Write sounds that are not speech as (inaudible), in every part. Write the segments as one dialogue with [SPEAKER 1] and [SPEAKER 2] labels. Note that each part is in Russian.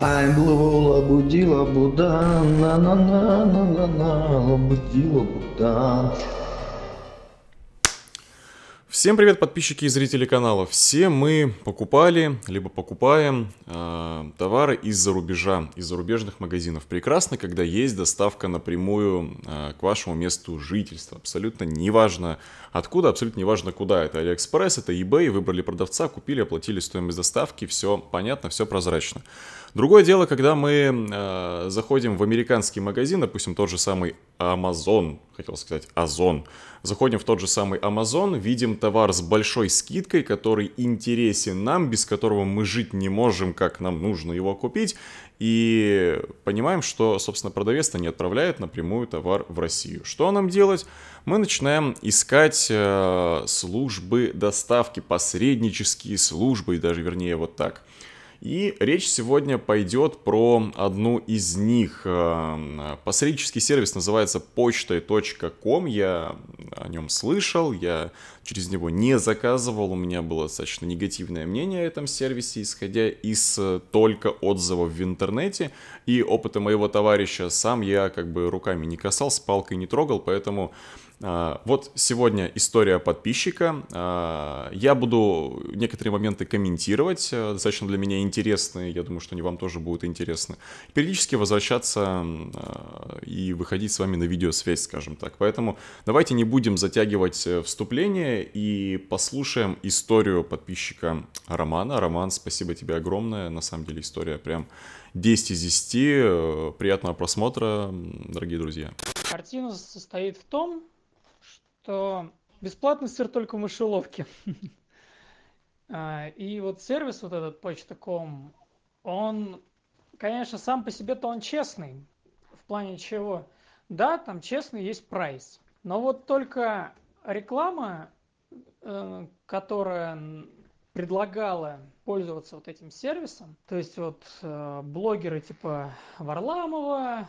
[SPEAKER 1] I'm blue, лабуди, лабуда, на-на-на-на-на-на, лабуди, лабуда. Всем привет, подписчики и зрители канала. Все мы покупали, либо покупаем э, товары из-за рубежа, из зарубежных магазинов. Прекрасно, когда есть доставка напрямую э, к вашему месту жительства. Абсолютно неважно откуда, абсолютно неважно куда. Это Алиэкспресс, это eBay, выбрали продавца, купили, оплатили стоимость доставки, все понятно, все прозрачно. Другое дело, когда мы э, заходим в американский магазин, допустим, тот же самый Amazon, хотел сказать Озон, Заходим в тот же самый Amazon, видим товар с большой скидкой, который интересен нам, без которого мы жить не можем, как нам нужно его купить. И понимаем, что, собственно, продавец-то не отправляет напрямую товар в Россию. Что нам делать? Мы начинаем искать э, службы доставки, посреднические службы, даже вернее вот так – и речь сегодня пойдет про одну из них. Э, посреднический сервис называется почтой.ком. Я о нем слышал, я через него не заказывал. У меня было достаточно негативное мнение о этом сервисе, исходя из э, только отзывов в интернете. И опыта моего товарища сам я как бы руками не касался, палкой не трогал, поэтому... А, вот сегодня история подписчика. А, я буду некоторые моменты комментировать, э, достаточно для меня интересные, я думаю, что они вам тоже будут интересны. Периодически возвращаться а, и выходить с вами на видеосвязь, скажем так. Поэтому давайте не будем затягивать э, вступление внимание и послушаем историю подписчика Романа. Роман, спасибо тебе огромное. На самом деле история прям 10 из 10. Приятного просмотра, дорогие друзья.
[SPEAKER 2] Картина состоит в том, что бесплатный сыр только в мышеловке. (laughs) А, и вот сервис вот этот почта.ком, он, конечно, сам по себе-то он честный. В плане чего? Да, там честный есть прайс. Но вот только реклама Э, которая предлагала пользоваться вот этим сервисом то есть вот э, блогеры типа варламова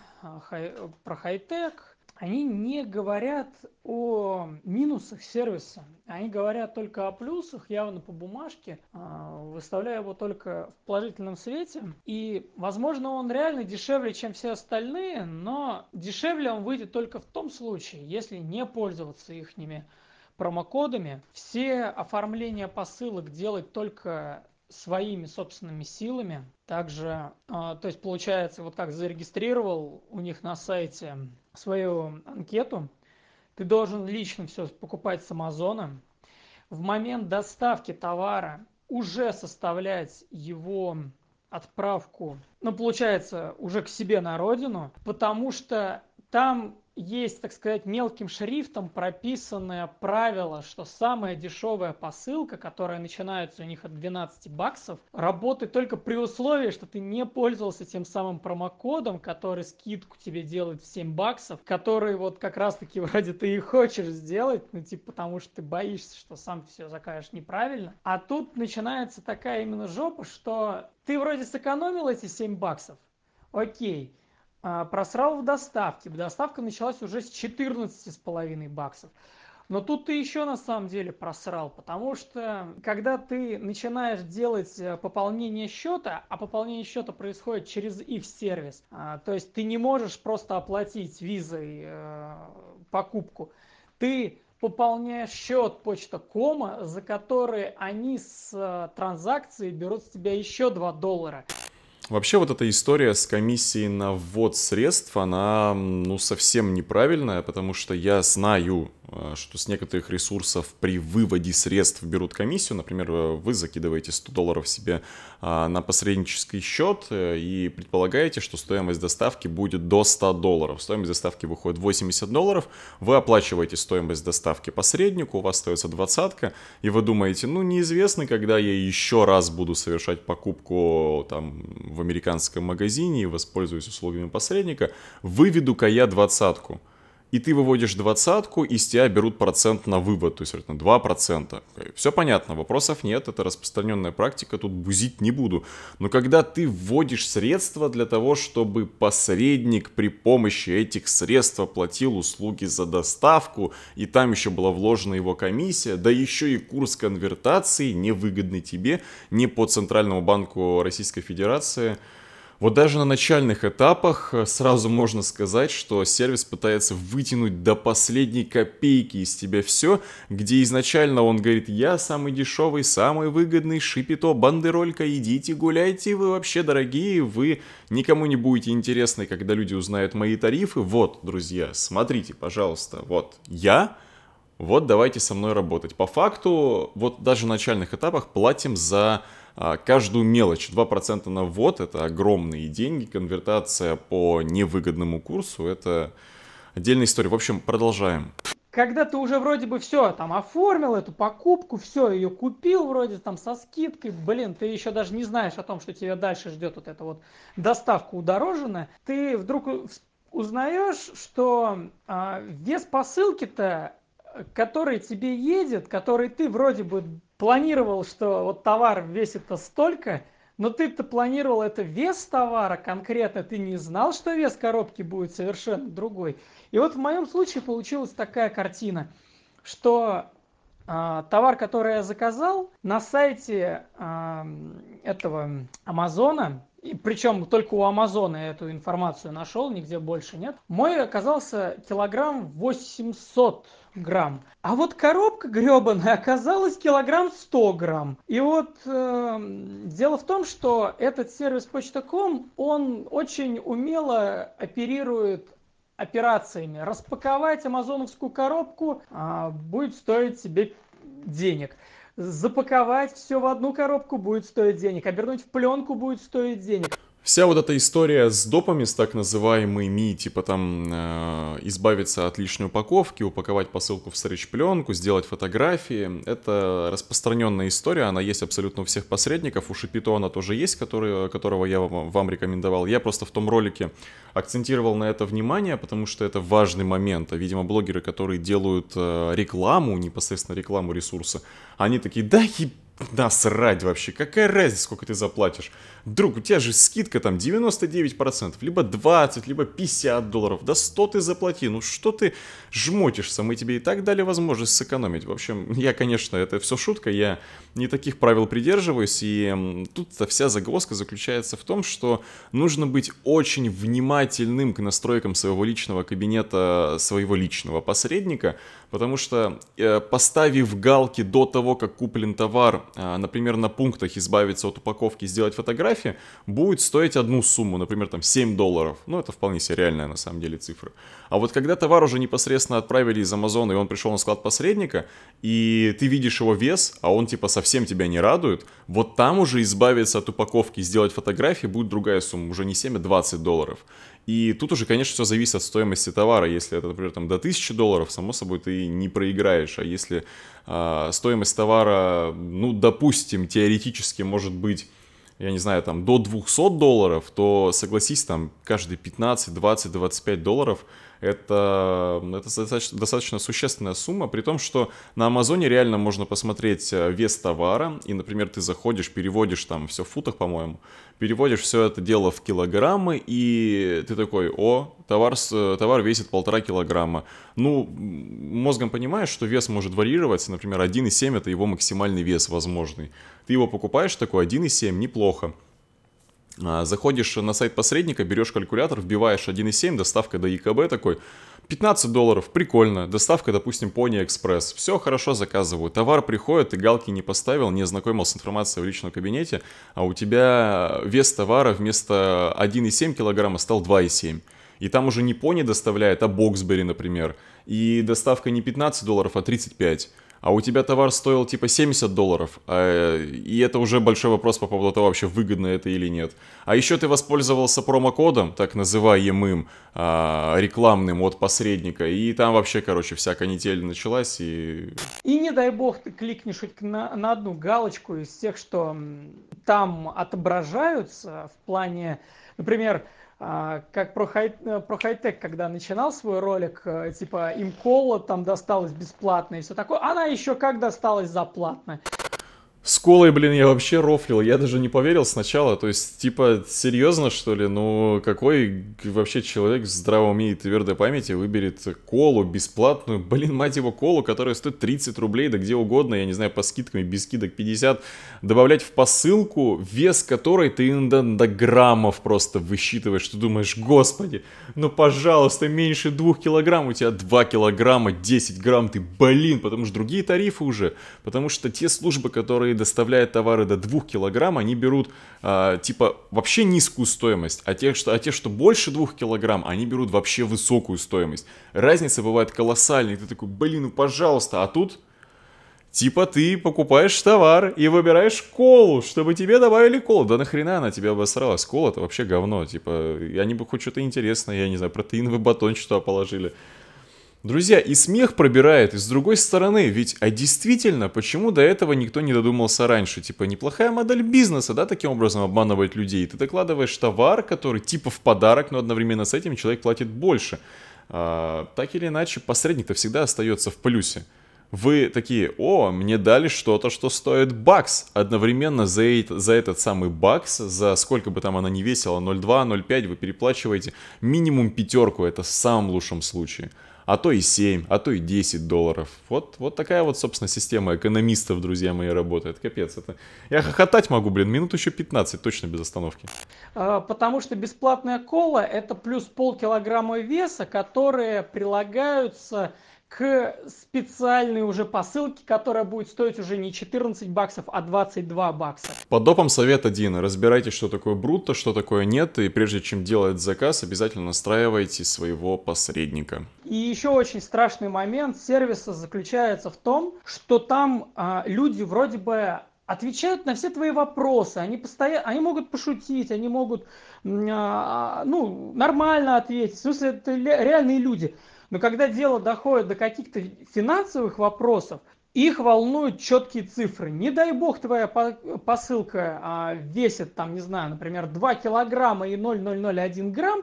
[SPEAKER 2] э, про хай-тек они не говорят о минусах сервиса они говорят только о плюсах явно по бумажке выставляя его только в положительном свете и возможно он реально дешевле чем все остальные но дешевле он выйдет только в том случае если не пользоваться ихними промокодами. Все оформления посылок делать только своими собственными силами. Также, а, то есть получается, вот как зарегистрировал у них на сайте свою анкету, ты должен лично все покупать с Амазона. В момент доставки товара уже составлять его отправку, ну, получается, уже к себе на родину, потому что там есть, так сказать, мелким шрифтом прописанное правило, что самая дешевая посылка, которая начинается у них от 12 баксов, работает только при условии, что ты не пользовался тем самым промокодом, который скидку тебе делает в 7 баксов, который вот как раз-таки (laughs) вроде ты и хочешь сделать, ну типа потому что ты боишься, что сам все закажешь неправильно. А тут начинается такая именно жопа, что ты вроде сэкономил эти 7 баксов, окей, а, просрал в доставке доставка началась уже с четырнадцати с половиной баксов но тут ты еще на самом деле просрал потому что когда ты начинаешь делать э, пополнение счета а пополнение счета происходит через их сервис а, то есть ты не можешь просто оплатить визой э, покупку ты пополняешь счет почта кома за которые они с э, транзакции берут с тебя еще два доллара
[SPEAKER 1] Вообще вот эта история с комиссией на ввод средств, она ну совсем неправильная, потому что я знаю Э, что с некоторых ресурсов при выводе средств берут комиссию. Например, э, вы закидываете 100 долларов себе э, на посреднический счет и предполагаете, что стоимость доставки будет до 100 долларов. Стоимость доставки выходит 80 долларов. Вы оплачиваете стоимость доставки посреднику, у вас остается двадцатка, и вы думаете, ну неизвестно, когда я еще раз буду совершать покупку там в американском магазине и воспользуюсь услугами посредника, выведу-ка я двадцатку и ты выводишь двадцатку, и с тебя берут процент на вывод, то есть, соответственно, 2%. процента. Все понятно, вопросов нет, это распространенная практика, тут бузить не буду. Но когда ты вводишь средства для того, чтобы посредник при помощи этих средств оплатил услуги за доставку, и там еще была вложена его комиссия, да еще и курс конвертации невыгодный тебе, не по Центральному банку Российской Федерации – вот даже на начальных этапах э, сразу можно сказать, что сервис пытается вытянуть до последней копейки из тебя все, где изначально он говорит «я самый дешевый, самый выгодный, шипито, бандеролька, идите гуляйте, вы вообще дорогие, вы никому не будете интересны, когда люди узнают мои тарифы». Вот, друзья, смотрите, пожалуйста, вот я, вот давайте со мной работать. По факту, вот даже на начальных этапах платим за а, каждую мелочь. 2% на ввод – это огромные деньги. Конвертация по невыгодному курсу – это отдельная история. В общем, продолжаем.
[SPEAKER 2] Когда ты уже вроде бы все там оформил эту покупку, все ее купил вроде там со скидкой, блин, ты еще даже не знаешь о том, что тебя дальше ждет вот эта вот доставка удороженная, ты вдруг узнаешь, что а, вес посылки-то, который тебе едет, который ты вроде бы планировал, что вот товар весит-то столько, но ты-то планировал это вес товара конкретно, ты не знал, что вес коробки будет совершенно другой. И вот в моем случае получилась такая картина, что э, товар, который я заказал на сайте э, этого Амазона, и причем только у Амазона я эту информацию нашел, нигде больше нет. Мой оказался килограмм 800 грамм. А вот коробка гребаная оказалась килограмм 100 грамм. И вот э, дело в том, что этот сервис Почта.ком, он очень умело оперирует операциями. Распаковать амазоновскую коробку а, будет стоить тебе денег. Запаковать все в одну коробку будет стоить денег, обернуть в пленку будет стоить денег.
[SPEAKER 1] Вся вот эта история с допами, с так называемыми, типа там э, избавиться от лишней упаковки, упаковать посылку в стрейч-пленку, сделать фотографии, это распространенная история, она есть абсолютно у всех посредников, у Шипито она тоже есть, который, которого я вам, вам рекомендовал. Я просто в том ролике акцентировал на это внимание, потому что это важный момент. А Видимо, блогеры, которые делают э, рекламу, непосредственно рекламу ресурса, они такие, да, еб насрать вообще, какая разница, сколько ты заплатишь. Друг, у тебя же скидка там 99%, либо 20, либо 50 долларов, да 100 ты заплати, ну что ты жмотишься, мы тебе и так дали возможность сэкономить. В общем, я, конечно, это все шутка, я не таких правил придерживаюсь, и тут вся загвоздка заключается в том, что нужно быть очень внимательным к настройкам своего личного кабинета, своего личного посредника, Потому что э, поставив галки до того, как куплен товар, э, например, на пунктах избавиться от упаковки, и сделать фотографии, будет стоить одну сумму, например, там 7 долларов. Ну, это вполне себе реальная на самом деле цифра. А вот когда товар уже непосредственно отправили из Амазона, и он пришел на склад посредника, и ты видишь его вес, а он типа совсем тебя не радует, вот там уже избавиться от упаковки, сделать фотографии, будет другая сумма, уже не 7, а 20 долларов. И тут уже, конечно, все зависит от стоимости товара. Если это, например, там, до 1000 долларов, само собой, ты не проиграешь. А если э, стоимость товара, ну, допустим, теоретически может быть я не знаю, там, до 200 долларов, то, согласись, там, каждые 15, 20, 25 долларов это, это достаточно, достаточно существенная сумма, при том, что на Амазоне реально можно посмотреть э, вес товара, и, например, ты заходишь, переводишь там все в футах, по-моему, переводишь все это дело в килограммы, и ты такой, о, товар, товар весит полтора килограмма. Ну, мозгом понимаешь, что вес может варьироваться, например, 1,7 это его максимальный вес возможный. Ты его покупаешь, такой 1,7, неплохо. А, заходишь на сайт посредника, берешь калькулятор, вбиваешь 1.7, доставка до ЕКБ такой. 15 долларов, прикольно, доставка, допустим, Pony Express. Все хорошо, заказываю. Товар приходит, ты галки не поставил, не ознакомил с информацией в личном кабинете, а у тебя вес товара вместо 1,7 килограмма стал 2,7. И там уже не Pony доставляет, а Boxberry, например. И доставка не 15 долларов, а 35 а у тебя товар стоил типа 70 долларов, э, и это уже большой вопрос по поводу того, вообще выгодно это или нет. А еще ты воспользовался промокодом, так называемым, э, рекламным от посредника, и там вообще, короче, всякая неделя началась. И,
[SPEAKER 2] и не дай бог ты кликнешь на, на одну галочку из тех, что там отображаются в плане, например, а, как про, хай, э, про хай-тек, когда начинал свой ролик, э, типа им кола там досталась бесплатно и все такое, она еще как досталась за платно.
[SPEAKER 1] С колой, блин, я вообще рофлил, я даже не поверил сначала, то есть, типа, серьезно, что ли? Ну, какой вообще человек в здравом уме и твердой памяти выберет колу бесплатную, блин, мать его, колу, которая стоит 30 рублей, да где угодно, я не знаю, по скидкам и без скидок 50, добавлять в посылку, вес которой ты до, до граммов просто высчитываешь, ты думаешь, господи, ну, пожалуйста, меньше 2 килограмм, у тебя 2 килограмма, 10 грамм, ты, блин, потому что другие тарифы уже, потому что те службы, которые которые доставляют товары до 2 килограмм, они берут э, типа вообще низкую стоимость, а те, что, а те, что больше 2 килограмм, они берут вообще высокую стоимость. Разница бывает колоссальной. Ты такой, блин, ну пожалуйста, а тут Типа ты покупаешь товар и выбираешь колу, чтобы тебе добавили колу. Да нахрена она тебе обосралась? Кола это вообще говно. Типа, они бы хоть что-то интересное, я не знаю, протеиновый батон что положили. Друзья, и смех пробирает, и с другой стороны, ведь, а действительно, почему до этого никто не додумался раньше? Типа, неплохая модель бизнеса, да, таким образом обманывать людей. Ты докладываешь товар, который типа в подарок, но одновременно с этим человек платит больше. А, так или иначе, посредник-то всегда остается в плюсе. Вы такие, о, мне дали что-то, что стоит бакс. Одновременно за, за этот самый бакс, за сколько бы там она ни весила, 0,2, 0,5, вы переплачиваете минимум пятерку, это в самом лучшем случае а то и 7, а то и 10 долларов. Вот, вот такая вот, собственно, система экономистов, друзья мои, работает. Капец, это... Я хохотать могу, блин, минут еще 15, точно без остановки.
[SPEAKER 2] А, потому что бесплатная кола – это плюс полкилограмма веса, которые прилагаются к специальной уже посылке, которая будет стоить уже не 14 баксов, а 22 бакса.
[SPEAKER 1] Под допом совет один. разбирайте, что такое брутто, что такое нет, и прежде чем делать заказ, обязательно настраивайте своего посредника.
[SPEAKER 2] И еще очень страшный момент сервиса заключается в том, что там а, люди вроде бы отвечают на все твои вопросы, они постоянно, они могут пошутить, они могут, а, ну, нормально ответить, в смысле, это реальные люди. Но когда дело доходит до каких-то финансовых вопросов, их волнуют четкие цифры. Не дай бог твоя посылка а, весит, там, не знаю, например, 2 килограмма и 0,001 грамм,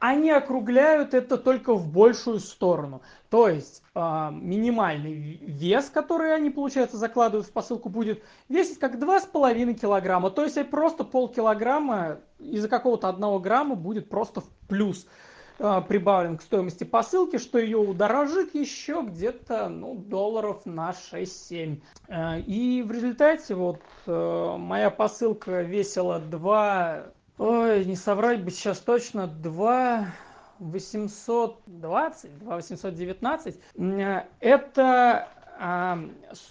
[SPEAKER 2] они округляют это только в большую сторону. То есть э, минимальный вес, который они, получается, закладывают в посылку, будет весить как 2,5 килограмма. То есть просто полкилограмма из-за какого-то одного грамма будет просто в плюс. А, прибавлен к стоимости посылки, что ее удорожит еще где-то ну, долларов на 6-7. А, и в результате вот э, моя посылка весила 2... Ой, не соврать бы сейчас точно, 2 820, 2 819. Это а,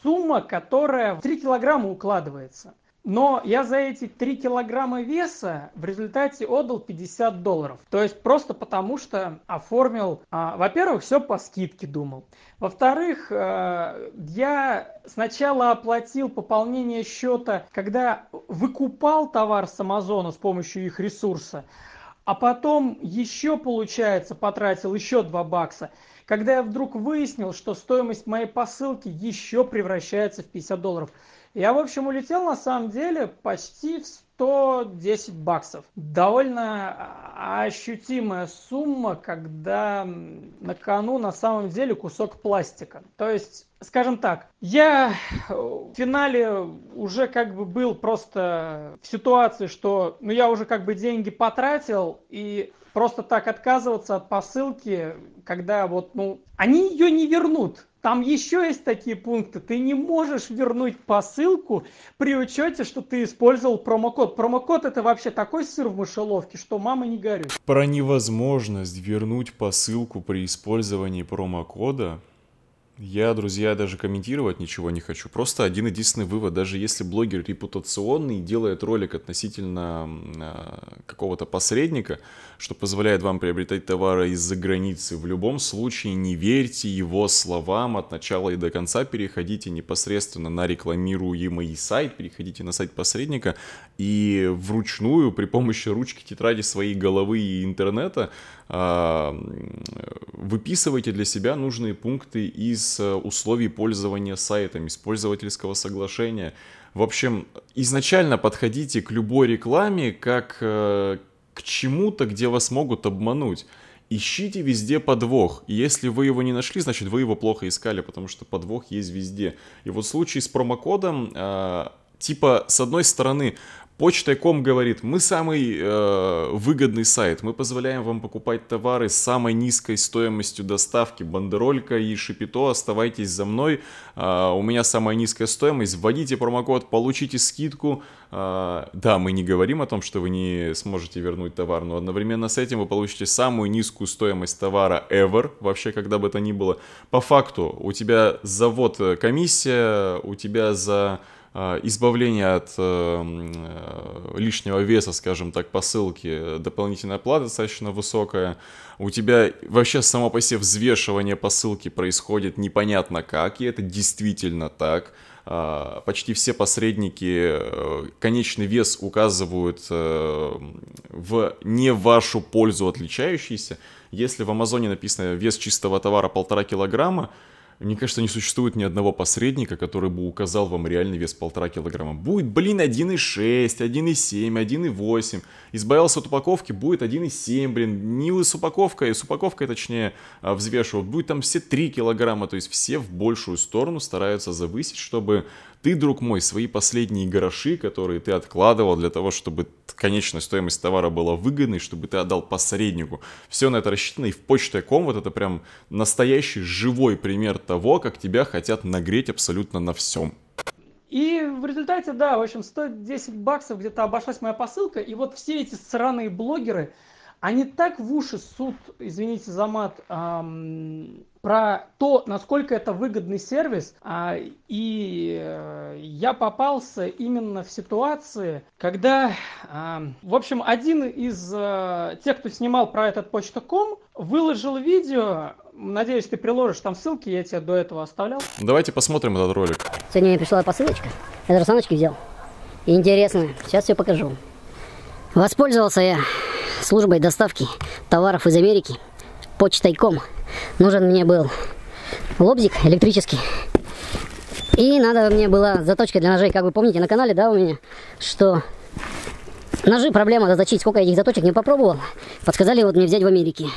[SPEAKER 2] сумма, которая в 3 килограмма укладывается но я за эти три килограмма веса в результате отдал 50 долларов. То есть просто потому, что оформил, а, во-первых, все по скидке думал. Во-вторых, э, я сначала оплатил пополнение счета, когда выкупал товар с Амазона с помощью их ресурса, а потом еще, получается, потратил еще 2 бакса когда я вдруг выяснил, что стоимость моей посылки еще превращается в 50 долларов. Я, в общем, улетел на самом деле почти в 110 баксов. Довольно а, ощутимая сумма, когда на кону на самом деле кусок пластика. То есть, скажем так, я э, в финале уже как бы был просто в ситуации, что ну, я уже как бы деньги потратил, и просто так отказываться от посылки, когда вот, ну, они ее не вернут. Там еще есть такие пункты. Ты не можешь вернуть посылку при учете, что ты использовал промокод. Промокод это вообще такой сыр в мышеловке, что мама не горюй.
[SPEAKER 1] Про невозможность вернуть посылку при использовании промокода я, друзья, даже комментировать ничего не хочу. Просто один единственный вывод. Даже если блогер репутационный делает ролик относительно а, какого-то посредника, что позволяет вам приобретать товары из-за границы, в любом случае не верьте его словам от начала и до конца. Переходите непосредственно на рекламируемый сайт, переходите на сайт посредника и вручную при помощи ручки, тетради своей головы и интернета а, выписывайте для себя нужные пункты из э, условий пользования сайтом, из пользовательского соглашения. В общем, изначально подходите к любой рекламе как э, к чему-то, где вас могут обмануть. Ищите везде подвох. И если вы его не нашли, значит вы его плохо искали, потому что подвох есть везде. И вот случай с промокодом а, типа, с одной стороны, Почта.ком говорит, мы самый э, выгодный сайт, мы позволяем вам покупать товары с самой низкой стоимостью доставки, бандеролька и шипито, оставайтесь за мной, э, у меня самая низкая стоимость, вводите промокод, получите скидку, э, да, мы не говорим о том, что вы не сможете вернуть товар, но одновременно с этим вы получите самую низкую стоимость товара ever, вообще когда бы то ни было, по факту у тебя завод э, комиссия, у тебя за Э, избавление от э, э, лишнего веса, скажем так, посылки, дополнительная плата достаточно высокая. У тебя вообще само по себе взвешивание посылки происходит непонятно как, и это действительно так почти все посредники конечный вес указывают в не вашу пользу отличающийся. Если в Амазоне написано вес чистого товара полтора килограмма, мне кажется, не существует ни одного посредника, который бы указал вам реальный вес полтора килограмма. Будет, блин, 1,6, 1,7, 1,8. Избавился от упаковки, будет 1,7, блин. Не с упаковкой, с упаковкой, точнее, а взвешивают. Будет там все 3 килограмма, то есть все в большую сторону стараются завысить, чтобы ты, друг мой, свои последние гроши, которые ты откладывал для того, чтобы конечная стоимость товара была выгодной, чтобы ты отдал посреднику. Все на это рассчитано, и в почте.ком вот это прям настоящий живой пример того, как тебя хотят нагреть абсолютно на всем.
[SPEAKER 2] И в результате, да, в общем, 110 баксов где-то обошлась моя посылка, и вот все эти сраные блогеры, они так в уши суд, извините за мат, эм, про то, насколько это выгодный сервис. А, и э, я попался именно в ситуации, когда, э, в общем, один из э, тех, кто снимал про этот почта.ком, выложил видео. Надеюсь, ты приложишь там ссылки, я тебе до этого оставлял.
[SPEAKER 1] Давайте посмотрим этот ролик.
[SPEAKER 2] Сегодня мне пришла посылочка. Я рассаночки взял. Интересно, сейчас все покажу. Воспользовался я службой доставки товаров из Америки почтайком. Нужен мне был лобзик электрический. И надо мне была заточка для ножей. Как вы помните на канале, да, у меня, что ножи проблема заточить. Сколько я этих заточек не попробовал. Подсказали вот мне взять в Америке.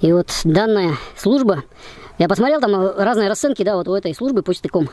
[SPEAKER 2] И вот данная служба, я посмотрел там разные расценки, да, вот у этой службы почтайком,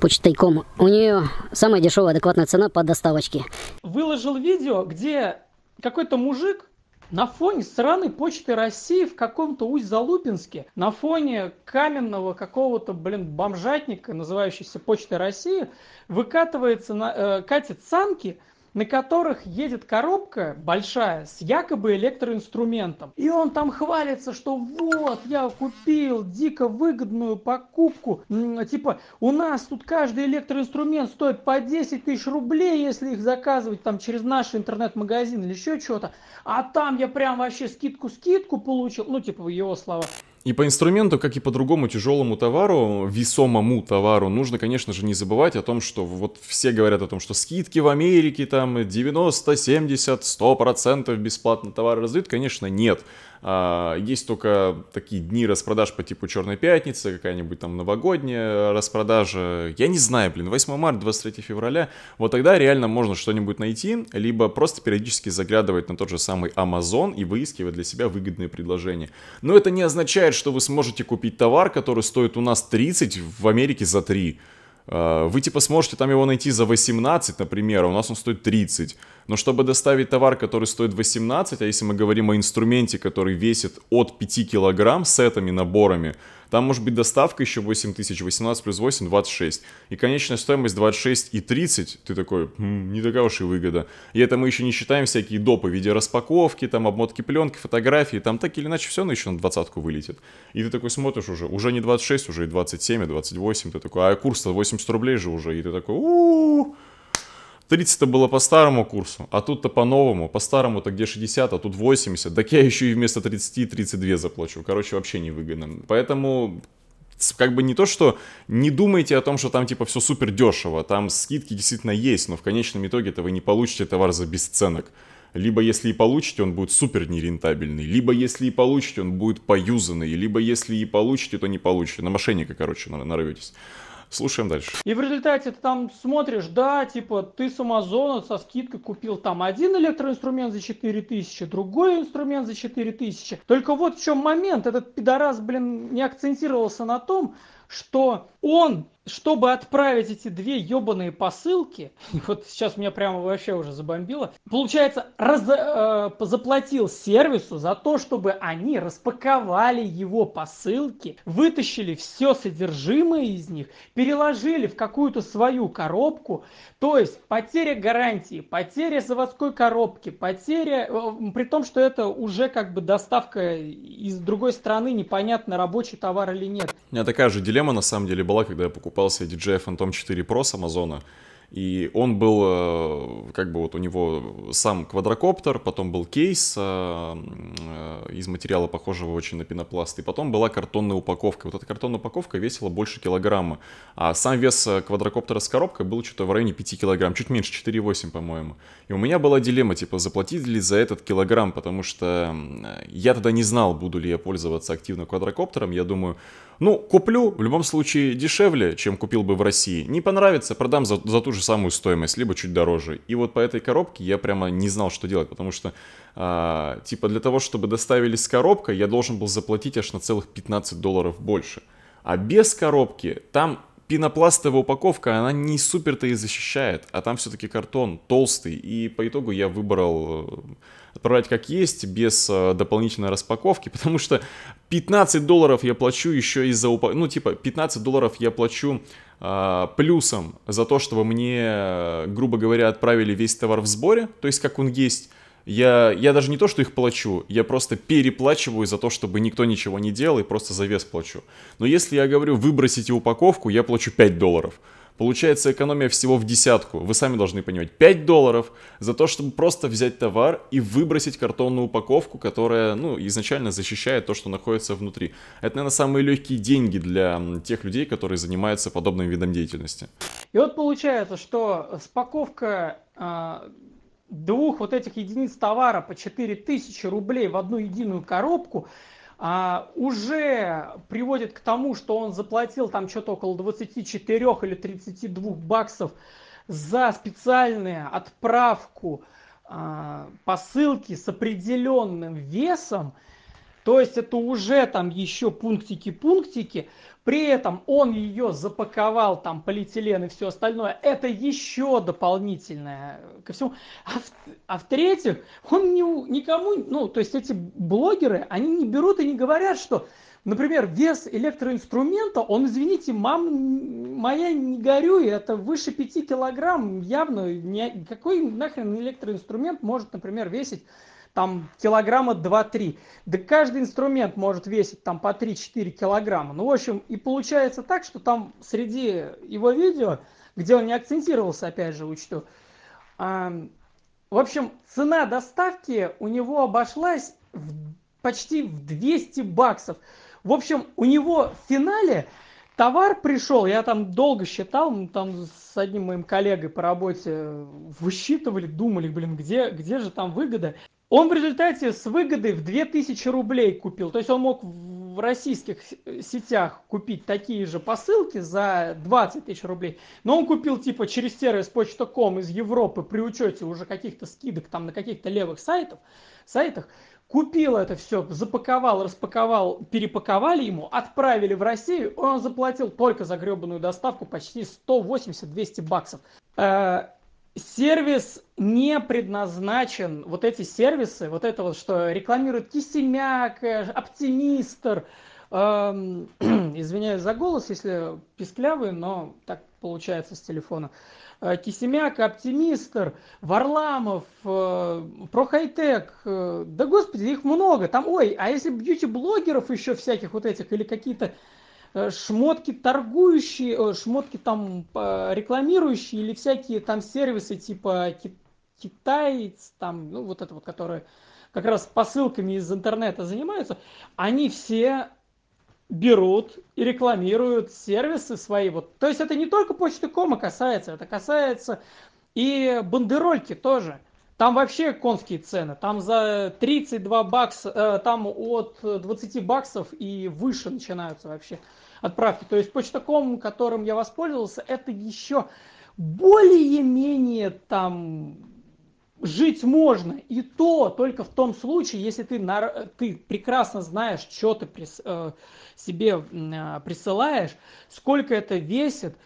[SPEAKER 2] почтайком, у нее самая дешевая адекватная цена по доставочке. Выложил видео, где какой-то мужик на фоне страны почты России в каком-то Усть-Залупинске, на фоне каменного какого-то, блин, бомжатника, называющегося Почтой России, выкатывается, на, э, катит санки – на которых едет коробка большая с якобы электроинструментом и он там хвалится что вот я купил дико выгодную покупку типа у нас тут каждый электроинструмент стоит по 10 тысяч рублей если их заказывать там через наш интернет-магазин или еще что-то а там я прям вообще скидку скидку получил ну типа его слова.
[SPEAKER 1] И по инструменту, как и по другому тяжелому товару, весомому товару, нужно, конечно же, не забывать о том, что вот все говорят о том, что скидки в Америке там 90, 70, 100% бесплатно товар раздают, конечно, нет. А, есть только такие дни распродаж по типу Черной Пятницы, какая-нибудь там новогодняя распродажа. Я не знаю, блин, 8 марта, 23 февраля. Вот тогда реально можно что-нибудь найти, либо просто периодически заглядывать на тот же самый Amazon и выискивать для себя выгодные предложения. Но это не означает, что вы сможете купить товар, который стоит у нас 30, в Америке за 3. Э, вы типа сможете там его найти за 18, например, а у нас он стоит 30. Но чтобы доставить товар, который стоит 18, а если мы говорим о инструменте, который весит от 5 килограмм сетами, наборами, там может быть доставка еще 8 тысяч, 18 плюс 8, 26. И конечная стоимость 26 и 30. Ты такой, хм, не такая уж и выгода. И это мы еще не считаем всякие допы в виде распаковки, там обмотки пленки, фотографии. Там так или иначе все но еще на двадцатку вылетит. И ты такой смотришь уже, уже не 26, уже и 27, и 28. Ты такой, а курс-то 80 рублей же уже. И ты такой, у-у-у. 30-то было по старому курсу, а тут-то по-новому. По старому-то где 60, а тут 80. Так я еще и вместо 30 32 заплачу. Короче, вообще невыгодно. Поэтому как бы не то, что не думайте о том, что там типа все супер дешево, там скидки действительно есть, но в конечном итоге это вы не получите товар за бесценок. Либо если и получите, он будет супер нерентабельный, либо если и получите, он будет поюзанный, либо если и получите, то не получите. На мошенника, короче, нарветесь. Слушаем дальше.
[SPEAKER 2] И в результате ты там смотришь, да, типа ты с Амазона со скидкой купил там один электроинструмент за 4000, другой инструмент за 4000. Только вот в чем момент. Этот пидорас, блин, не акцентировался на том, что он чтобы отправить эти две ебаные посылки, (laughs) вот сейчас меня прямо вообще уже забомбило, получается, раз, э, заплатил сервису за то, чтобы они распаковали его посылки, вытащили все содержимое из них, переложили в какую-то свою коробку, то есть потеря гарантии, потеря заводской коробки, потеря, э, при том, что это уже как бы доставка из другой страны, непонятно, рабочий товар или нет.
[SPEAKER 1] У меня такая же дилемма на самом деле была, когда я покупал покупал себе DJI Phantom 4 Pro с Амазона, и он был, э, как бы вот у него сам квадрокоптер, потом был кейс э, э, из материала, похожего очень на пенопласт, и потом была картонная упаковка. Вот эта картонная упаковка весила больше килограмма, а сам вес квадрокоптера с коробкой был что-то в районе 5 килограмм, чуть меньше, 4,8, по-моему. И у меня была дилемма, типа, заплатить ли за этот килограмм, потому что я тогда не знал, буду ли я пользоваться активно квадрокоптером. Я думаю, ну, куплю, в любом случае, дешевле, чем купил бы в России. Не понравится, продам за, за ту же самую стоимость, либо чуть дороже. И вот по этой коробке я прямо не знал, что делать, потому что, а, типа, для того, чтобы доставили с коробкой, я должен был заплатить аж на целых 15 долларов больше. А без коробки там пенопластовая упаковка, она не супер-то и защищает, а там все-таки картон толстый. И по итогу я выбрал э, отправлять как есть, без э, дополнительной распаковки, (laughs) потому что 15 долларов я плачу еще из-за... Уп... Ну, типа, 15 долларов я плачу э, плюсом за то, чтобы мне, э, грубо говоря, отправили весь товар в сборе, то есть как он есть, я, я даже не то, что их плачу, я просто переплачиваю за то, чтобы никто ничего не делал, и просто за вес плачу. Но если я говорю, выбросите упаковку, я плачу 5 долларов. Получается экономия всего в десятку. Вы сами должны понимать. 5 долларов за то, чтобы просто взять товар и выбросить картонную упаковку, которая, ну, изначально защищает то, что находится внутри. Это, наверное, самые легкие деньги для тех людей, которые занимаются подобным видом деятельности.
[SPEAKER 2] И вот получается, что спаковка э, двух вот этих единиц товара по 4000 рублей в одну единую коробку – а, уже приводит к тому, что он заплатил там что-то около 24 или 32 баксов за специальную отправку а, посылки с определенным весом, то есть это уже там еще пунктики-пунктики, при этом он ее запаковал, там, полиэтилен и все остальное. Это еще дополнительное ко всему. А, в, а в-третьих, он не, никому, ну, то есть эти блогеры, они не берут и не говорят, что, например, вес электроинструмента, он, извините, мам моя, не горюй, это выше 5 килограмм явно. Не, какой нахрен электроинструмент может, например, весить там килограмма 2-3. Да каждый инструмент может весить там по 3-4 килограмма. Ну, в общем, и получается так, что там среди его видео, где он не акцентировался, опять же, учту, а, в общем, цена доставки у него обошлась в, почти в 200 баксов. В общем, у него в финале товар пришел, я там долго считал, мы там с одним моим коллегой по работе высчитывали, думали, блин, где, где же там выгода. Он в результате с выгоды в 2000 рублей купил. То есть он мог в российских сетях купить такие же посылки за 20 тысяч рублей. Но он купил типа через сервис почта.ком из Европы при учете уже каких-то скидок там на каких-то левых сайтов, сайтах. Купил это все, запаковал, распаковал, перепаковали ему, отправили в Россию. Он заплатил только за гребаную доставку почти 180-200 баксов. Э, сервис не предназначен, вот эти сервисы, вот это вот, что рекламируют Кисемяк, э, Оптимистр, эм, (clears throat) извиняюсь за голос, если писклявый, но так получается с телефона. Э, Кисемяк, Оптимистр, Варламов, э, Прохайтек, э, да господи, их много, там, ой, а если бьюти-блогеров еще всяких вот этих, или какие-то Э, шмотки торгующие, э, шмотки там э, рекламирующие или всякие там сервисы типа китаец, там, ну вот это вот, которые как раз посылками из интернета занимаются, они все берут и рекламируют сервисы свои. Вот. То есть это не только почты кома касается, это касается и бандерольки тоже. Там вообще конские цены. Там за 32 бакса, там от 20 баксов и выше начинаются вообще отправки. То есть почтаком, которым я воспользовался, это еще более-менее там жить можно. И то только в том случае, если ты, на, ты прекрасно знаешь, что ты прис, э, себе э, присылаешь, сколько это весит.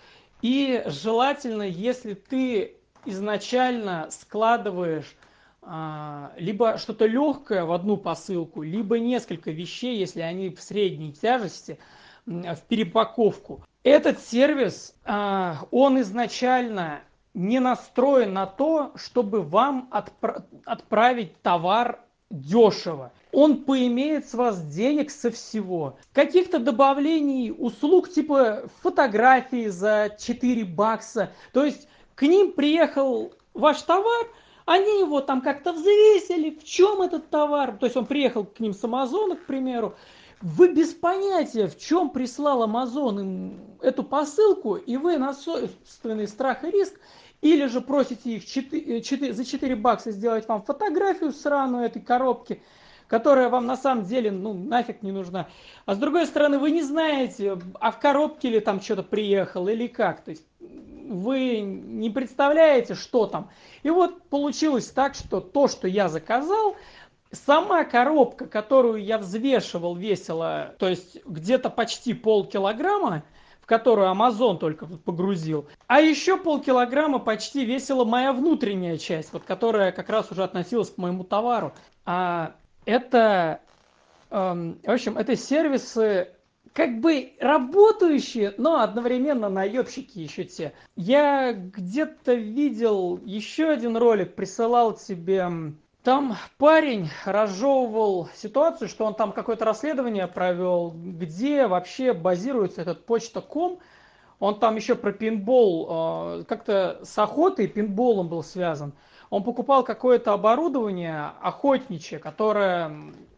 [SPEAKER 2] И желательно, если ты изначально складываешь а, либо что-то легкое в одну посылку, либо несколько вещей, если они в средней тяжести – в перепаковку. Этот сервис, а, он изначально не настроен на то, чтобы вам отпра- отправить товар дешево. Он поимеет с вас денег со всего. Каких-то добавлений услуг типа фотографии за 4 бакса. То есть к ним приехал ваш товар, они его там как-то взвесили, в чем этот товар. То есть он приехал к ним с Амазона, к примеру, вы без понятия, в чем прислал Amazon им эту посылку, и вы на собственный страх и риск, или же просите их 4, 4, э, за 4 бакса сделать вам фотографию сраную этой коробки, которая вам на самом деле ну нафиг не нужна. А с другой стороны, вы не знаете, а в коробке ли там что-то приехал или как. То есть вы не представляете, что там. И вот получилось так, что то, что я заказал, сама коробка, которую я взвешивал, весила, то есть где-то почти полкилограмма, в которую Amazon только погрузил. А еще полкилограмма почти весила моя внутренняя часть, вот которая как раз уже относилась к моему товару. А это, эм, в общем, это сервисы как бы работающие, но одновременно наебщики еще те. Я где-то видел еще один ролик, присылал тебе там парень разжевывал ситуацию что он там какое-то расследование провел, где вообще базируется этот почта ком он там еще про пейнтбол э, как-то с охотой пинболом был связан он покупал какое-то оборудование охотничье которое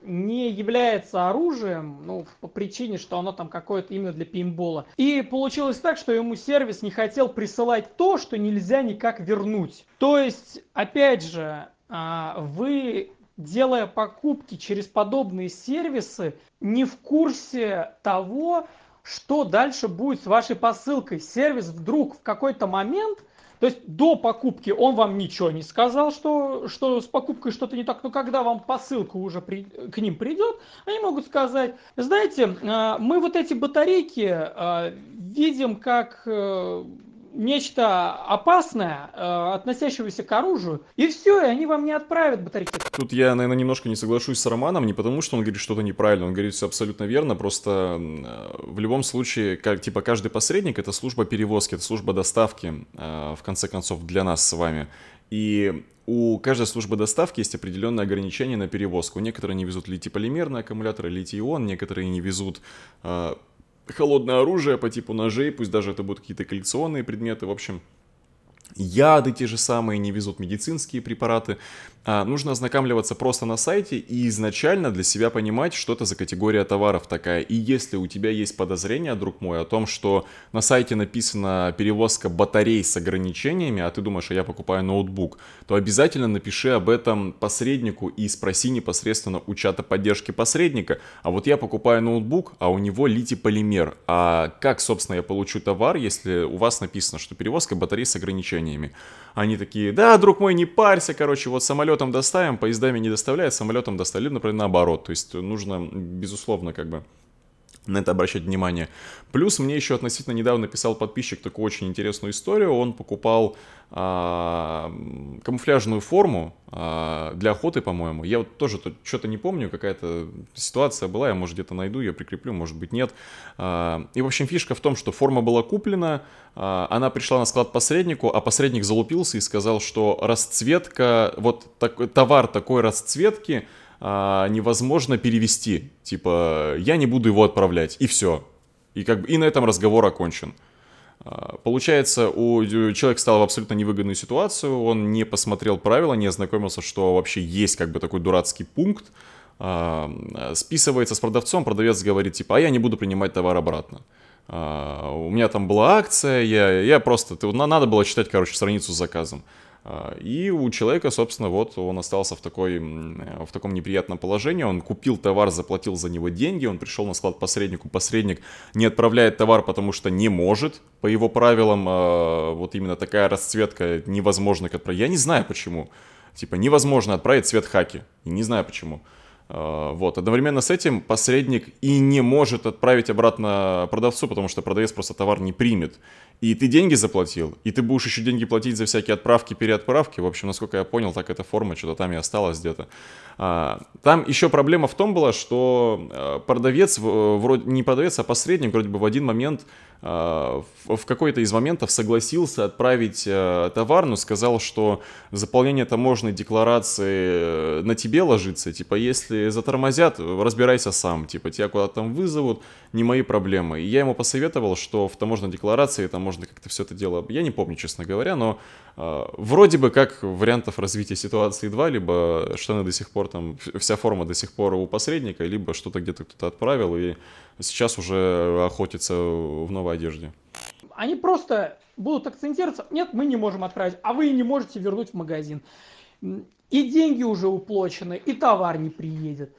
[SPEAKER 2] не является оружием ну по причине что оно там какое-то именно для пинбола. и получилось так что ему сервис не хотел присылать то что нельзя никак вернуть то есть опять же а, вы делая покупки через подобные сервисы, не в курсе того, что дальше будет с вашей посылкой. Сервис вдруг в какой-то момент, то есть до покупки он вам ничего не сказал, что, что с покупкой что-то не так, но когда вам посылка уже при, к ним придет, они могут сказать, знаете, а, мы вот эти батарейки а, видим как э, нечто опасное, э, относящегося к оружию, и все, и они вам не отправят батарейки.
[SPEAKER 1] Тут я, наверное, немножко не соглашусь с Романом, не потому, что он говорит что-то неправильно, он говорит все абсолютно верно, просто э, в любом случае, как, типа, каждый посредник — это служба перевозки, это служба доставки, э, в конце концов, для нас с вами. И у каждой службы доставки есть определенные ограничения на перевозку. Некоторые не везут литий-полимерные аккумуляторы, литий-ион, некоторые не везут э, холодное оружие по типу ножей, пусть даже это будут какие-то коллекционные предметы, в общем, яды те же самые, не везут медицинские препараты. А, нужно ознакомливаться просто на сайте и изначально для себя понимать, что это за категория товаров такая. И если у тебя есть подозрение, друг мой, о том, что на сайте написано перевозка батарей с ограничениями, а ты думаешь, а я покупаю ноутбук, то обязательно напиши об этом посреднику и спроси непосредственно у чата поддержки посредника, а вот я покупаю ноутбук, а у него литий-полимер, а как, собственно, я получу товар, если у вас написано, что перевозка батарей с ограничениями? Они такие, да, друг мой, не парься, короче, вот самолет самолетом доставим, поездами не доставляют, самолетом доставили, например, наоборот. То есть э, нужно, безусловно, как бы на это обращать внимание. Плюс мне еще относительно недавно писал подписчик такую очень интересную историю. Он покупал а, камуфляжную форму а, для охоты, по-моему. Я вот тоже что-то не помню, какая-то ситуация была. Я, может, где-то найду, я прикреплю, может быть, нет. А, и, в общем, фишка в том, что форма была куплена, а, она пришла на склад посреднику, а посредник залупился и сказал, что расцветка, вот так, товар такой расцветки – а, невозможно перевести. Типа, я не буду его отправлять, и все. И, как бы, и на этом разговор окончен. А, получается, у э, человек стал в абсолютно невыгодную ситуацию, он не посмотрел правила, не ознакомился, что вообще есть как бы такой дурацкий пункт, а, э, списывается с продавцом, продавец говорит типа, а я не буду принимать товар обратно. У меня там была акция, я, я просто, надо было читать, короче, страницу с заказом. А, и у человека, собственно, вот он остался в, такой, в таком неприятном положении. Он купил товар, заплатил за него деньги, он пришел на склад посреднику, посредник не отправляет товар, потому что не может, по его правилам. А, вот именно такая расцветка невозможно как Я не знаю почему. Типа невозможно отправить цвет хаки. не знаю почему. Э, вот. Одновременно с этим посредник и не может отправить обратно продавцу, потому что продавец просто товар не примет. И ты деньги заплатил, и ты будешь еще деньги платить за всякие отправки, переотправки. В общем, насколько я понял, так эта форма что-то там и осталась где-то. А, там еще проблема в том была, что э, продавец, вроде не продавец, а посредник вроде бы в один момент, э, в какой-то из моментов согласился отправить товар, но сказал, что заполнение таможенной декларации на тебе ложится. Типа, если если затормозят, разбирайся сам, типа, тебя куда-то там вызовут, не мои проблемы. И я ему посоветовал, что в таможенной декларации там можно как-то все это дело, я не помню, честно говоря, но э, вроде бы как вариантов развития ситуации два, либо штаны до сих пор там, вся форма до сих пор у посредника, либо что-то где-то кто-то отправил, и сейчас уже охотится в новой одежде.
[SPEAKER 2] Они просто будут акцентироваться, нет, мы не можем отправить, а вы не можете вернуть в магазин и деньги уже уплочены, и товар не приедет.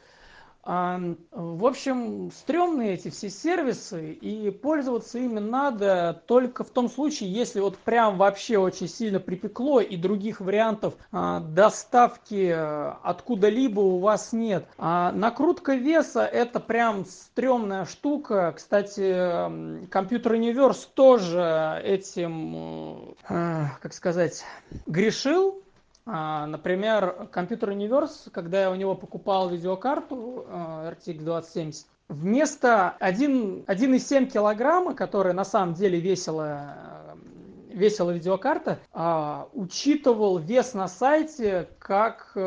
[SPEAKER 2] А, в общем, стрёмные эти все сервисы, и пользоваться ими надо только в том случае, если вот прям вообще очень сильно припекло, и других вариантов а, доставки э, откуда-либо у вас нет. А накрутка веса – это прям стрёмная штука. Кстати, компьютер Universe тоже этим, э, э, как сказать, грешил, а, например, компьютер Universe, когда я у него покупал видеокарту а, RTX 2070, вместо 1,7 килограмма, которая на самом деле весила, э, весила видеокарта, а, учитывал вес на сайте как 3,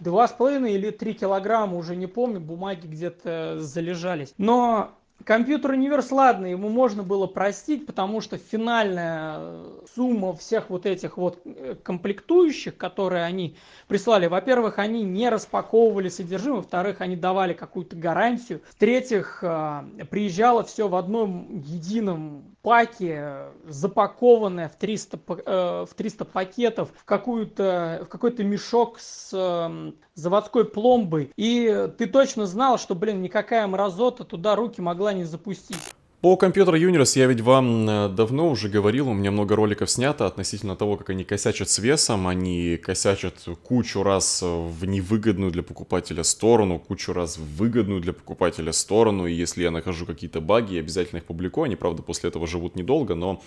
[SPEAKER 2] э, 2,5 или 3 килограмма, уже не помню, бумаги где-то залежались. Но Компьютер Универс, ладно, ему можно было простить, потому что финальная э, сумма всех вот этих вот э, комплектующих, которые они прислали, во-первых, они не распаковывали содержимое, во-вторых, они давали какую-то гарантию, в-третьих, э, приезжало все в одном едином паке, э, запакованное в 300, э, в 300 пакетов, в, какую-то, в какой-то мешок с эм, заводской пломбой. И ты точно знал, что, блин, никакая мразота туда руки могла не запустить. По
[SPEAKER 1] Computer Universe я ведь вам э, давно уже говорил, у меня много роликов снято относительно того, как они косячат с весом, они косячат кучу раз в невыгодную для покупателя сторону, кучу раз в выгодную для покупателя сторону, и если я нахожу какие-то баги, я обязательно их публикую, они, правда, после этого живут недолго, но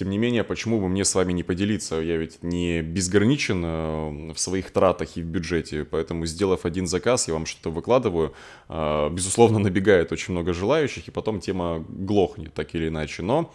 [SPEAKER 1] тем не менее, почему бы мне с вами не поделиться? Я ведь не безграничен э, в своих тратах и в бюджете, поэтому, сделав один заказ, я вам что-то выкладываю. Э, безусловно, набегает очень много желающих, и потом тема глохнет так или иначе. Но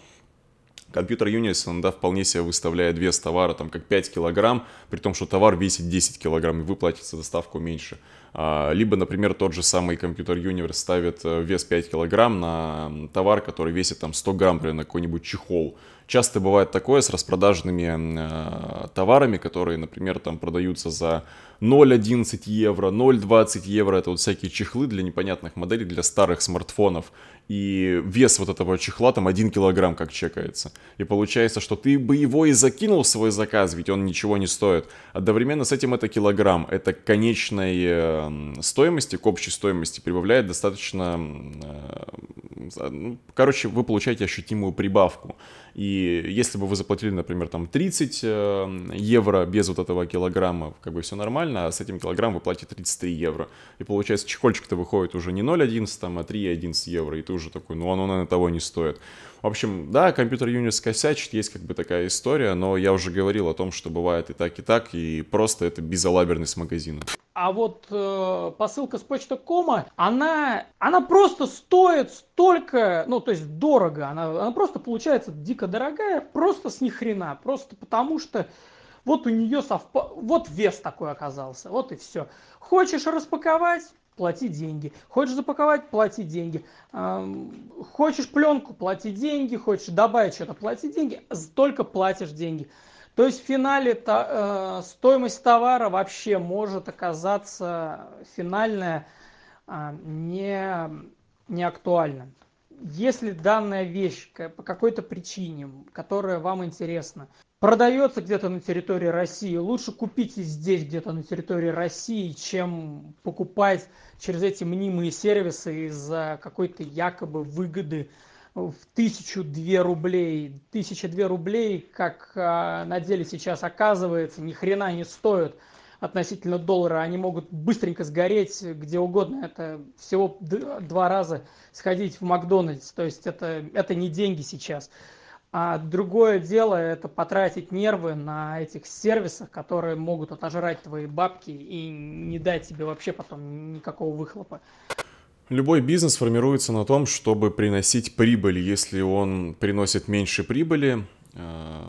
[SPEAKER 1] Компьютер Unison, иногда вполне себе выставляет вес товара, там, как 5 килограмм, при том, что товар весит 10 килограмм, и выплатится доставку меньше. А, либо, например, тот же самый компьютер Universe ставит э, вес 5 килограмм на товар, который весит, там, 100 грамм, например, на какой-нибудь чехол. Часто бывает такое с распродажными э, товарами, которые, например, там продаются за 0,11 евро, 0,20 евро. Это вот всякие чехлы для непонятных моделей, для старых смартфонов. И вес вот этого чехла там 1 килограмм как чекается. И получается, что ты бы его и закинул в свой заказ, ведь он ничего не стоит. Одновременно с этим это килограмм. Это к конечной э, стоимости, к общей стоимости прибавляет достаточно... Э, ну, короче, вы получаете ощутимую прибавку. И если бы вы заплатили, например, там 30 эм, евро без вот этого килограмма, как бы все нормально, а с этим килограммом вы платите 33 евро. И получается, чехольчик-то выходит уже не 0,11, а 3,11 евро, и ты уже такой, ну оно, наверное, того не стоит. В общем, да, компьютер Unix косячит, есть как бы такая история, но я уже говорил о том, что бывает и так, и так, и просто это безалаберность магазина.
[SPEAKER 2] А вот э, посылка с Кома, она, она просто стоит столько, ну, то есть дорого, она, она просто получается дико дорогая, просто с нихрена, просто потому что вот у нее совпа... вот вес такой оказался, вот и все. Хочешь распаковать, плати деньги. Хочешь запаковать, плати деньги. Эм, хочешь пленку, плати деньги. Хочешь добавить что-то, плати деньги. Только платишь деньги. То есть в финале то, э, стоимость товара вообще может оказаться финальная э, не, не актуальна. Если данная вещь по какой-то причине, которая вам интересна, продается где-то на территории России, лучше купите здесь где-то на территории России, чем покупать через эти мнимые сервисы из-за какой-то якобы выгоды в тысячу две рублей тысяча две рублей как а, на деле сейчас оказывается ни хрена не стоят относительно доллара они могут быстренько сгореть где угодно это всего два раза сходить в макдональдс то есть это это не деньги сейчас а другое дело это потратить нервы на этих сервисах которые могут отожрать твои бабки и не дать тебе вообще потом никакого выхлопа
[SPEAKER 1] Любой бизнес формируется на том, чтобы приносить прибыль. Если он приносит меньше прибыли, э,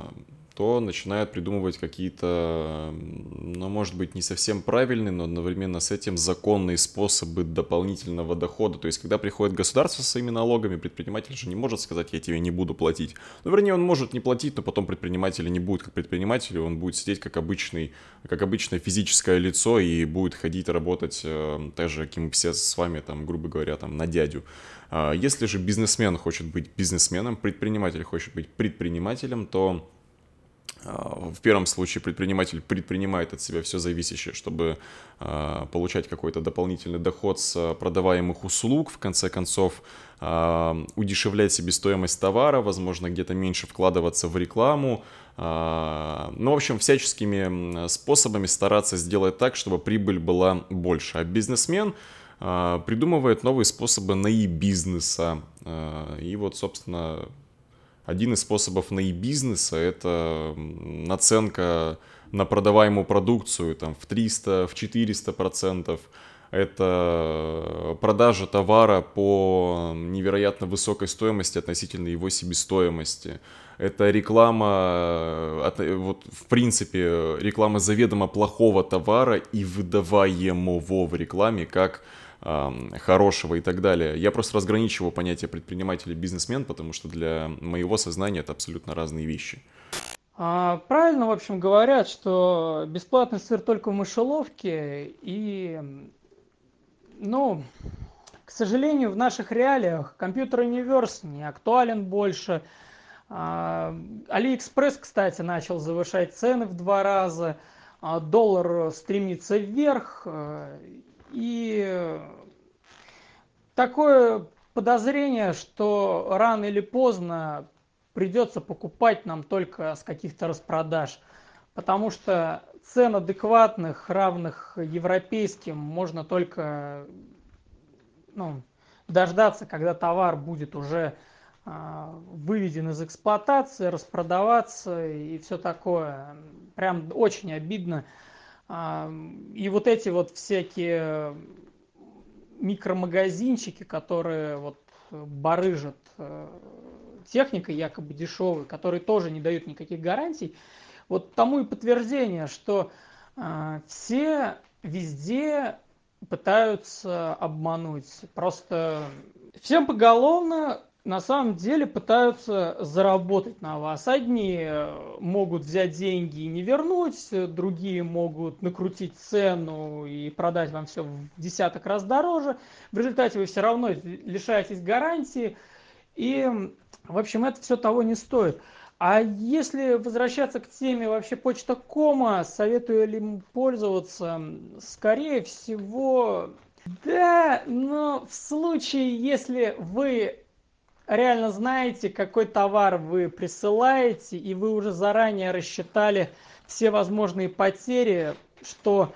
[SPEAKER 1] то начинают придумывать какие-то, ну, может быть, не совсем правильные, но одновременно с этим законные способы дополнительного дохода. То есть, когда приходит государство со своими налогами, предприниматель же не может сказать, я тебе не буду платить. Ну, вернее, он может не платить, но потом предприниматель не будет как предприниматель, он будет сидеть как обычный, как обычное физическое лицо и будет ходить работать, э, так же, как все с вами, там, грубо говоря, там, на дядю. А если же бизнесмен хочет быть бизнесменом, предприниматель хочет быть предпринимателем, то а, в первом случае предприниматель предпринимает от себя все зависящее, чтобы а, получать какой-то дополнительный доход с а, продаваемых услуг, в конце концов удешевлять себестоимость товара, возможно, где-то меньше вкладываться в рекламу. Ну, в общем, всяческими способами стараться сделать так, чтобы прибыль была больше. А бизнесмен придумывает новые способы наибизнеса И вот, собственно, один из способов наибизнеса – это наценка на продаваемую продукцию там, в 300, в 400 процентов. Это э, продажа товара по невероятно высокой стоимости относительно его себестоимости. Это реклама, э, э, вот в принципе, реклама заведомо плохого товара и выдаваемого в рекламе как хорошего и так далее. Я просто разграничиваю понятие предприниматель и бизнесмен, потому что для моего сознания это абсолютно разные вещи.
[SPEAKER 2] А, правильно, в общем, говорят, что бесплатный сыр только в мышеловке, и, ну, к сожалению, в наших реалиях компьютер универс не актуален больше. А, Алиэкспресс, кстати, начал завышать цены в два раза, а доллар стремится вверх, э, и э, такое подозрение, что рано или поздно придется покупать нам только с каких-то распродаж, потому что цен адекватных, равных европейским, можно только ну, дождаться, когда товар будет уже а, выведен из эксплуатации, распродаваться и все такое. Прям очень обидно, а, и вот эти вот всякие микромагазинчики, которые вот э, барыжат э, техникой якобы дешевой, которые тоже не дают никаких гарантий, вот тому и подтверждение, что а, все везде пытаются обмануть. Просто всем поголовно на самом деле пытаются заработать на вас. Одни э, могут взять деньги и не вернуть, другие могут накрутить цену и продать вам все в десяток раз дороже. В результате вы все равно лишаетесь гарантии. И, в общем, это все того не стоит. А если возвращаться к теме вообще почта кома, советую ли им пользоваться? Скорее всего, да, но в случае, если вы реально знаете, какой товар вы присылаете, и вы уже заранее рассчитали все возможные потери, что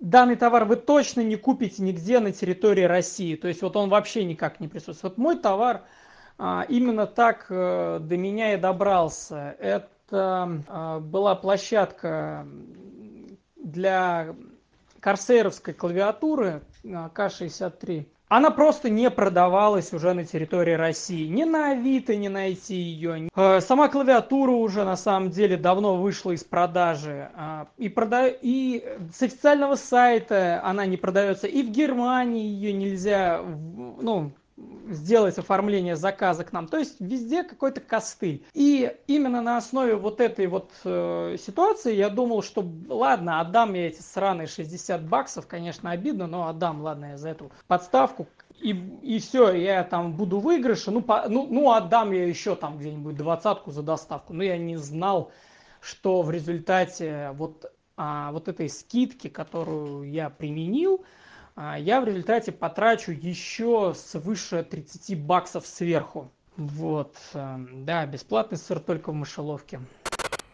[SPEAKER 2] данный товар вы точно не купите нигде на территории России. То есть вот он вообще никак не присутствует. Вот мой товар а, именно так а, до меня и добрался. Это а, была площадка для корсейровской клавиатуры а, К-63. Она просто не продавалась уже на территории России. Ни на Авито не найти ее. Э, сама клавиатура уже на самом деле давно вышла из продажи. А, и, прода... и с официального сайта она не продается. И в Германии ее нельзя ну, сделать оформление заказа к нам. То есть везде какой-то костыль. И именно на основе вот этой вот э, ситуации я думал, что ладно, отдам я эти сраные 60 баксов, конечно, обидно, но отдам, ладно, я за эту подставку. И, и все, я там буду выигрыше, ну, по, ну, ну отдам я еще там где-нибудь двадцатку за доставку. Но я не знал, что в результате вот, а, вот этой скидки, которую я применил, а, я в результате потрачу еще свыше 30 баксов сверху. Вот, э, да, бесплатный сыр только в мышеловке.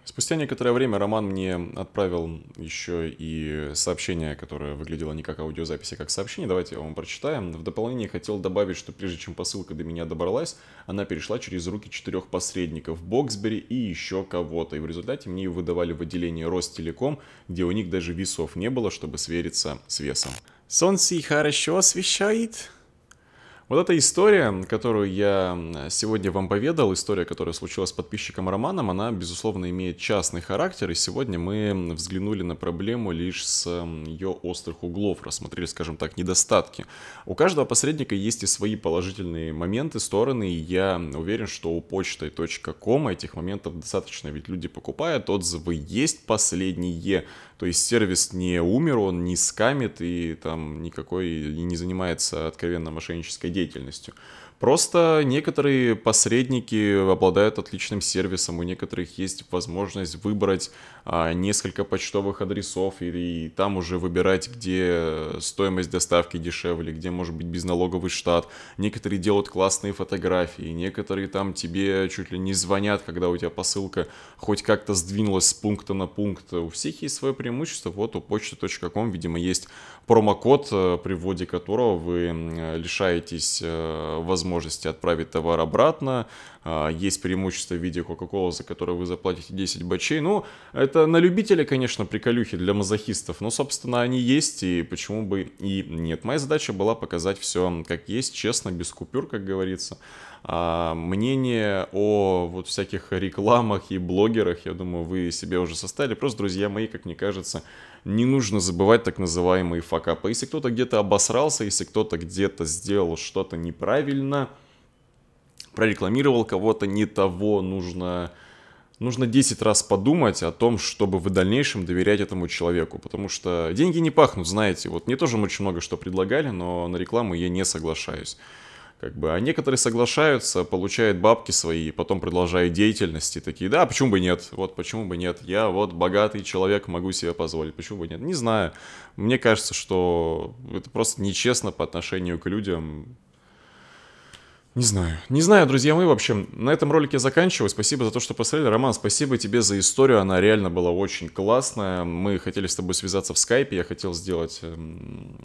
[SPEAKER 1] Спустя некоторое время Роман мне отправил еще и сообщение, которое выглядело не как аудиозапись, а как сообщение. Давайте его прочитаем. В дополнение хотел добавить, что прежде чем посылка до меня добралась, она перешла через руки четырех посредников Боксбери и еще кого-то. И в результате мне ее выдавали в отделение Ростелеком, где у них даже весов не было, чтобы свериться с весом. Солнце хорошо освещает. Вот эта история, которую я сегодня вам поведал, история, которая случилась с подписчиком Романом, она, безусловно, имеет частный характер, и сегодня мы взглянули на проблему лишь с ее острых углов, рассмотрели, скажем так, недостатки. У каждого посредника есть и свои положительные моменты, стороны, и я уверен, что у почты.ком этих моментов достаточно, ведь люди покупают, отзывы есть последние, то есть сервис не умер, он не скамит и там никакой и не занимается откровенно мошеннической деятельностью. Просто некоторые посредники обладают отличным сервисом, у некоторых есть возможность выбрать а, несколько почтовых адресов и, и там уже выбирать, где стоимость доставки дешевле, где может быть безналоговый штат. Некоторые делают классные фотографии, некоторые там тебе чуть ли не звонят, когда у тебя посылка хоть как-то сдвинулась с пункта на пункт. У всех есть свое преимущество. Вот у почты.com, видимо, есть промокод, э, при вводе которого вы лишаетесь э, возможности возможности отправить товар обратно, а, есть преимущество в виде Coca-Cola, за которое вы заплатите 10 бачей. Ну, это на любителя, конечно, приколюхи для мазохистов, но, собственно, они есть, и почему бы и нет. Моя задача была показать все как есть, честно, без купюр, как говорится. А мнение о вот всяких рекламах и блогерах, я думаю, вы себе уже составили. Просто, друзья мои, как мне кажется, не нужно забывать так называемые факапы. Если кто-то где-то обосрался, если кто-то где-то сделал что-то неправильно, прорекламировал кого-то не того, нужно нужно 10 раз подумать о том, чтобы в дальнейшем доверять этому человеку, потому что деньги не пахнут, знаете, вот мне тоже очень много что предлагали, но на рекламу я не соглашаюсь. Как бы, а некоторые соглашаются, получают бабки свои, потом продолжают деятельности, такие, да, почему бы нет, вот почему бы нет, я вот богатый человек, могу себе позволить, почему бы нет, не знаю. Мне кажется, что это просто нечестно по отношению к людям, не знаю. Не знаю, друзья мои, в общем, на этом ролике заканчиваю. Спасибо за то, что посмотрели. Роман, спасибо тебе за историю. Она реально была очень классная. Мы хотели с тобой связаться в скайпе. Я хотел сделать эм,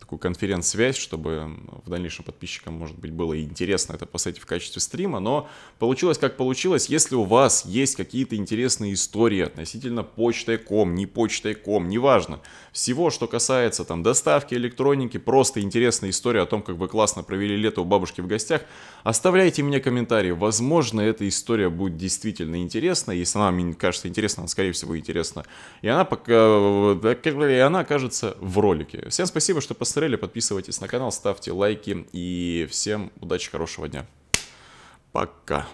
[SPEAKER 1] такую конференц-связь, чтобы в дальнейшем подписчикам, может быть, было интересно это посмотреть в качестве стрима. Но получилось как получилось. Если у вас есть какие-то интересные истории относительно ком, не ком, неважно. Всего, что касается там доставки электроники, просто интересная история о том, как вы классно провели лето у бабушки в гостях – Оставляйте мне комментарии. Возможно, эта история будет действительно интересна. Если она мне кажется интересна, она, скорее всего, интересна. И она, пока... и она окажется в ролике. Всем спасибо, что посмотрели. Подписывайтесь на канал, ставьте лайки. И всем удачи, хорошего дня. Пока.